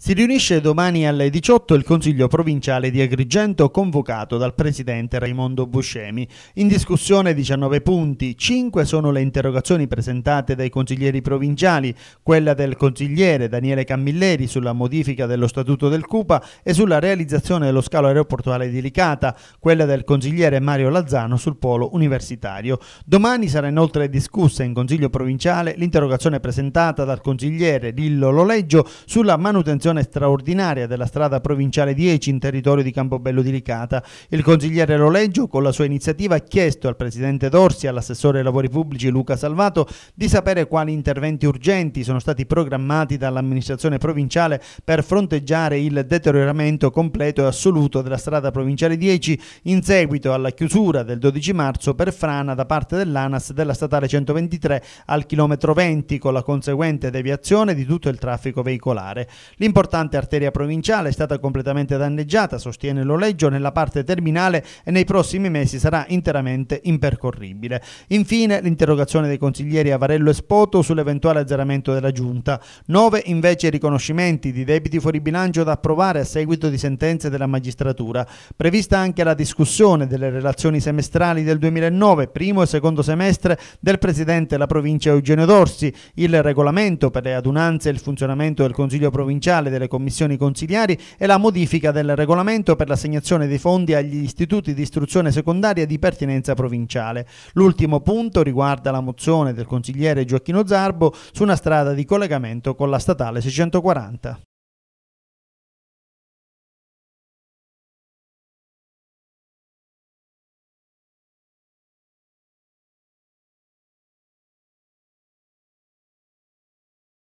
Si riunisce domani alle 18 il Consiglio provinciale di Agrigento convocato dal presidente Raimondo Buscemi. In discussione 19 punti, 5 sono le interrogazioni presentate dai consiglieri provinciali, quella del consigliere Daniele Cammilleri sulla modifica dello statuto del CUPA e sulla realizzazione dello scalo aeroportuale di Licata, quella del consigliere Mario Lazzano sul polo universitario. Domani sarà inoltre discussa in Consiglio provinciale l'interrogazione presentata dal consigliere Lillo Loleggio sulla manutenzione realizzazione straordinaria della strada provinciale 10 in territorio di Campobello di Licata. Il consigliere Loleggio con la sua iniziativa ha chiesto al presidente Dorsi e all'assessore ai lavori pubblici Luca Salvato di sapere quali interventi urgenti sono stati programmati dall'amministrazione provinciale per fronteggiare il deterioramento completo e assoluto della strada provinciale 10 in seguito alla chiusura del 12 marzo per frana da parte dell'ANAS della statale 123 al chilometro 20 con la conseguente deviazione di tutto il traffico veicolare. L'importante L'importante arteria provinciale è stata completamente danneggiata, sostiene l'Oleggio, nella parte terminale e nei prossimi mesi sarà interamente impercorribile. Infine l'interrogazione dei consiglieri Avarello e Spoto sull'eventuale azzeramento della Giunta. Nove invece riconoscimenti di debiti fuori bilancio da approvare a seguito di sentenze della magistratura. Prevista anche la discussione delle relazioni semestrali del 2009, primo e secondo semestre, del Presidente della provincia Eugenio Dorsi, il regolamento per le adunanze e il funzionamento del Consiglio provinciale generale delle commissioni consigliari e la modifica del regolamento per l'assegnazione dei fondi agli istituti di istruzione secondaria di pertinenza provinciale. L'ultimo punto riguarda la mozione del consigliere Gioacchino Zarbo su una strada di collegamento con la statale 640.